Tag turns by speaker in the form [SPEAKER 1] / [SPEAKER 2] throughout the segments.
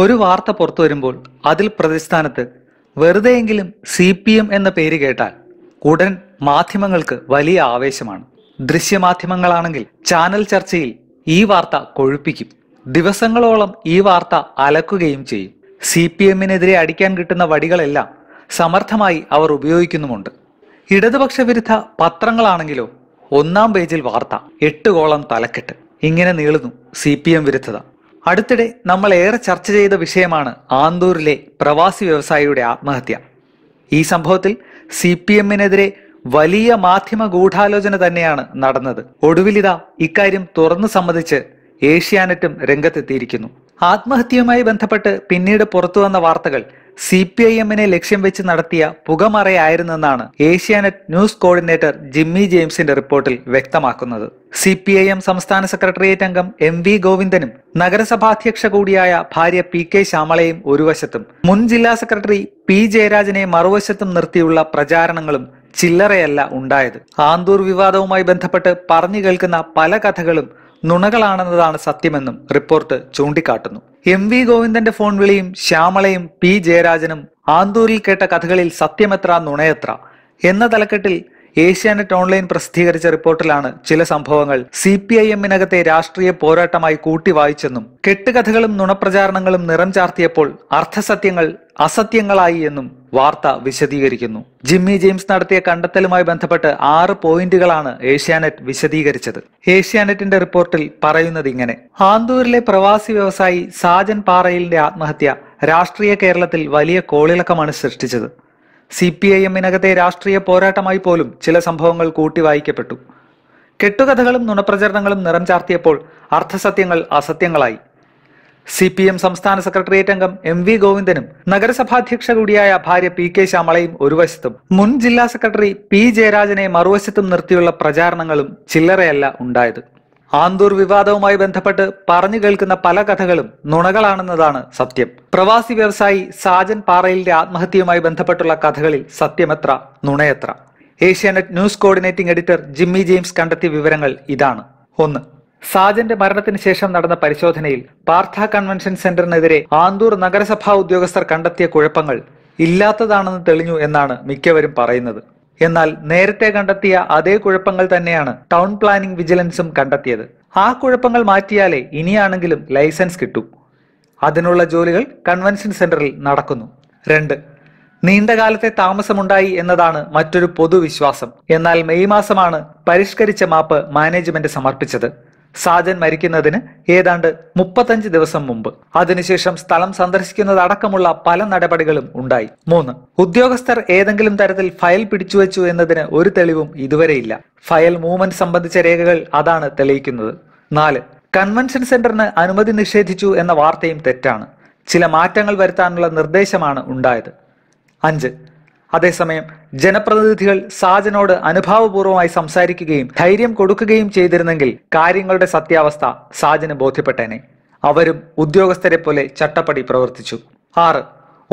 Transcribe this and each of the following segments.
[SPEAKER 1] ഒരു വാർത്ത പുറത്തു വരുമ്പോൾ അതിൽ പ്രതിസ്ഥാനത്ത് വെറുതെയെങ്കിലും സി പി എം എന്ന പേര് കേട്ടാൽ ഉടൻ മാധ്യമങ്ങൾക്ക് വലിയ ആവേശമാണ് ദൃശ്യമാധ്യമങ്ങളാണെങ്കിൽ ചാനൽ ചർച്ചയിൽ ഈ വാർത്ത കൊഴുപ്പിക്കും ദിവസങ്ങളോളം ഈ വാർത്ത അലക്കുകയും ചെയ്യും സി പി എമ്മിനെതിരെ അടിക്കാൻ കിട്ടുന്ന വടികളെല്ലാം സമർത്ഥമായി അവർ ഉപയോഗിക്കുന്നുമുണ്ട് ഇടതുപക്ഷ വിരുദ്ധ പത്രങ്ങളാണെങ്കിലോ ഒന്നാം പേജിൽ വാർത്ത എട്ടുകോളം തലക്കെട്ട് ഇങ്ങനെ നീളുന്നു സി പി എം വിരുദ്ധത അടുത്തിടെ നമ്മൾ ഏറെ ചർച്ച ചെയ്ത വിഷയമാണ് ആന്തൂരിലെ പ്രവാസി വ്യവസായിയുടെ ആത്മഹത്യ ഈ സംഭവത്തിൽ സി പി എമ്മിനെതിരെ വലിയ മാധ്യമ ഗൂഢാലോചന തന്നെയാണ് നടന്നത് ഒടുവിലിതാ ഇക്കാര്യം തുറന്നു സമ്മതിച്ച് ഏഷ്യാനെറ്റും രംഗത്തെത്തിയിരിക്കുന്നു ആത്മഹത്യയുമായി ബന്ധപ്പെട്ട് പിന്നീട് പുറത്തുവന്ന വാർത്തകൾ സി പി ഐ എമ്മിനെ ലക്ഷ്യം വെച്ച് നടത്തിയ പുകമറയായിരുന്നെന്നാണ് ഏഷ്യാനെറ്റ് ന്യൂസ് കോർഡിനേറ്റർ ജിമ്മി ജെയിംസിന്റെ റിപ്പോർട്ടിൽ വ്യക്തമാക്കുന്നത് സി പി ഐ എം സംസ്ഥാന സെക്രട്ടേറിയറ്റ് അംഗം എം വി ഗോവിന്ദനും നഗരസഭാധ്യക്ഷ കൂടിയായ ഭാര്യ പി കെ ശ്യാമളയും ഒരുവശത്തും മുൻ ജില്ലാ സെക്രട്ടറി പി ജയരാജനെ മറുവശത്തും നിർത്തിയുള്ള പ്രചാരണങ്ങളും ചില്ലറയല്ല ഉണ്ടായത് ആന്തൂർ വിവാദവുമായി ബന്ധപ്പെട്ട് പറഞ്ഞു കേൾക്കുന്ന പല കഥകളും നുണകളാണെന്നതാണ് സത്യമെന്നും റിപ്പോർട്ട് ചൂണ്ടിക്കാട്ടുന്നു എം വി ഗോവിന്ദന്റെ ഫോൺ വിളിയും ശ്യാമളയും പി ജയരാജനും ആന്തൂരിൽ കേട്ട കഥകളിൽ സത്യമെത്ര നുണയെത്ര എന്ന തലക്കെട്ടിൽ ഏഷ്യാനെറ്റ് ഓൺലൈൻ പ്രസിദ്ധീകരിച്ച റിപ്പോർട്ടിലാണ് ചില സംഭവങ്ങൾ സി പി ഐ എമ്മിനകത്തെ രാഷ്ട്രീയ പോരാട്ടമായി കൂട്ടി വായിച്ചെന്നും കെട്ടുകഥകളും നുണപ്രചാരണങ്ങളും നിറം ചാർത്തിയപ്പോൾ അർത്ഥസത്യങ്ങൾ അസത്യങ്ങളായി എന്നും വാർത്ത വിശദീകരിക്കുന്നു ജിമ്മി ജെയിംസ് നടത്തിയ കണ്ടെത്തലുമായി ബന്ധപ്പെട്ട് ആറ് പോയിന്റുകളാണ് ഏഷ്യാനെറ്റ് വിശദീകരിച്ചത് ഏഷ്യാനെറ്റിന്റെ റിപ്പോർട്ടിൽ പറയുന്നത് ഇങ്ങനെ ആന്തൂരിലെ പ്രവാസി വ്യവസായി സാജൻ പാറയിലിന്റെ ആത്മഹത്യ രാഷ്ട്രീയ കേരളത്തിൽ വലിയ കോളിളക്കമാണ് സൃഷ്ടിച്ചത് സി പി ഐ എമ്മിനകത്തെ രാഷ്ട്രീയ പോരാട്ടമായി പോലും ചില സംഭവങ്ങൾ വായിക്കപ്പെട്ടു കെട്ടുകഥകളും നുണപ്രചരണങ്ങളും നിറം ചാർത്തിയപ്പോൾ അർത്ഥസത്യങ്ങൾ അസത്യങ്ങളായി സി പി എം സംസ്ഥാന സെക്രട്ടേറിയറ്റ് അംഗം എം വി ഗോവിന്ദനും നഗരസഭാധ്യക്ഷ കൂടിയായ ഭാര്യ പി കെ ശ്യാമളയും ഒരു വശത്തും മുൻ ജില്ലാ സെക്രട്ടറി പി ജയരാജനെ മറുവശത്തും നിർത്തിയുള്ള പ്രചാരണങ്ങളും ചില്ലറയല്ല ഉണ്ടായത് ആന്തൂർ വിവാദവുമായി ബന്ധപ്പെട്ട് പറഞ്ഞു കേൾക്കുന്ന പല കഥകളും നുണകളാണെന്നതാണ് സത്യം പ്രവാസി വ്യവസായി സാജൻ പാറയിലിന്റെ ആത്മഹത്യയുമായി ബന്ധപ്പെട്ടുള്ള കഥകളിൽ സത്യമെത്ര നുണയെത്ര Asianet news coordinating editor Jimmy James കണ്ടെത്തിയ വിവരങ്ങൾ ഇതാണ് ഒന്ന് സാജന്റെ മരണത്തിന് ശേഷം നടന്ന പരിശോധനയിൽ പാർത്ഥ കൺവെൻഷൻ സെന്ററിനെതിരെ ആന്തൂർ നഗരസഭാ ഉദ്യോഗസ്ഥർ കണ്ടെത്തിയ കുഴപ്പങ്ങൾ ഇല്ലാത്തതാണെന്ന് തെളിഞ്ഞു എന്നാണ് മിക്കവരും പറയുന്നത് എന്നാൽ നേരത്തെ കണ്ടെത്തിയ അതേ കുഴപ്പങ്ങൾ തന്നെയാണ് ടൗൺ പ്ലാനിംഗ് വിജിലൻസും കണ്ടെത്തിയത് ആ കുഴപ്പങ്ങൾ മാറ്റിയാലേ ഇനിയാണെങ്കിലും ലൈസൻസ് കിട്ടൂ അതിനുള്ള ജോലികൾ കൺവെൻഷൻ സെന്ററിൽ നടക്കുന്നു രണ്ട് നീണ്ടകാലത്തെ താമസമുണ്ടായി എന്നതാണ് മറ്റൊരു പൊതുവിശ്വാസം എന്നാൽ മെയ് മാസമാണ് പരിഷ്കരിച്ച മാപ്പ് മാനേജ്മെന്റ് സമർപ്പിച്ചത് സാജൻ മരിക്കുന്നതിന് ഏതാണ്ട് മുപ്പത്തഞ്ച് ദിവസം മുമ്പ് അതിനുശേഷം സ്ഥലം സന്ദർശിക്കുന്നതടക്കമുള്ള പല നടപടികളും ഉണ്ടായി മൂന്ന് ഉദ്യോഗസ്ഥർ ഏതെങ്കിലും തരത്തിൽ ഫയൽ പിടിച്ചുവെച്ചു എന്നതിന് ഒരു തെളിവും ഇതുവരെയില്ല ഫയൽ മൂവ്മെന്റ് സംബന്ധിച്ച രേഖകൾ അതാണ് തെളിയിക്കുന്നത് നാല് കൺവെൻഷൻ സെന്ററിന് അനുമതി നിഷേധിച്ചു എന്ന വാർത്തയും തെറ്റാണ് ചില മാറ്റങ്ങൾ വരുത്താനുള്ള നിർദ്ദേശമാണ് ഉണ്ടായത് അഞ്ച് അതേസമയം ജനപ്രതിനിധികൾ സാജനോട് അനുഭാവപൂർവമായി സംസാരിക്കുകയും ധൈര്യം കൊടുക്കുകയും ചെയ്തിരുന്നെങ്കിൽ കാര്യങ്ങളുടെ സത്യാവസ്ഥ സാജന് ബോധ്യപ്പെട്ടേനെ അവരും ഉദ്യോഗസ്ഥരെ പോലെ ചട്ടപ്പടി പ്രവർത്തിച്ചു ആറ്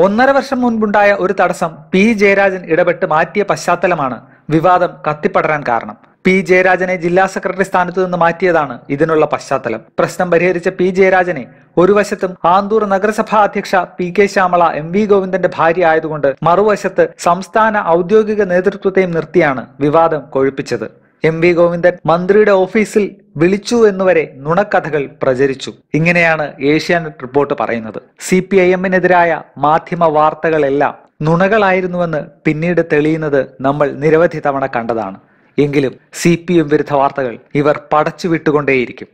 [SPEAKER 1] ഒന്നര വർഷം മുൻപുണ്ടായ ഒരു തടസ്സം പി ജയരാജൻ ഇടപെട്ട് മാറ്റിയ പശ്ചാത്തലമാണ് വിവാദം കത്തിപ്പടരാൻ കാരണം പി ജയരാജനെ ജില്ലാ സെക്രട്ടറി സ്ഥാനത്തു നിന്ന് മാറ്റിയതാണ് ഇതിനുള്ള പശ്ചാത്തലം പ്രശ്നം പരിഹരിച്ച പി ജയരാജനെ ഒരു വശത്തും ആന്തൂർ നഗരസഭാ അധ്യക്ഷ P K Shyamala M V ഗോവിന്ദന്റെ ഭാര്യ ആയതുകൊണ്ട് മറുവശത്ത് സംസ്ഥാന ഔദ്യോഗിക നേതൃത്വത്തെയും നിർത്തിയാണ് വിവാദം കൊഴുപ്പിച്ചത് എം വി ഗോവിന്ദൻ മന്ത്രിയുടെ ഓഫീസിൽ വിളിച്ചു എന്നുവരെ നുണക്കഥകൾ പ്രചരിച്ചു ഇങ്ങനെയാണ് ഏഷ്യാനെറ്റ് റിപ്പോർട്ട് പറയുന്നത് സി പി ഐ എമ്മിനെതിരായ മാധ്യമ വാർത്തകളെല്ലാം നുണകളായിരുന്നുവെന്ന് പിന്നീട് തെളിയുന്നത് നമ്മൾ നിരവധി തവണ കണ്ടതാണ് എങ്കിലും സി പി എം വിരുദ്ധ വാർത്തകൾ ഇവർ പടച്ചുവിട്ടുകൊണ്ടേയിരിക്കും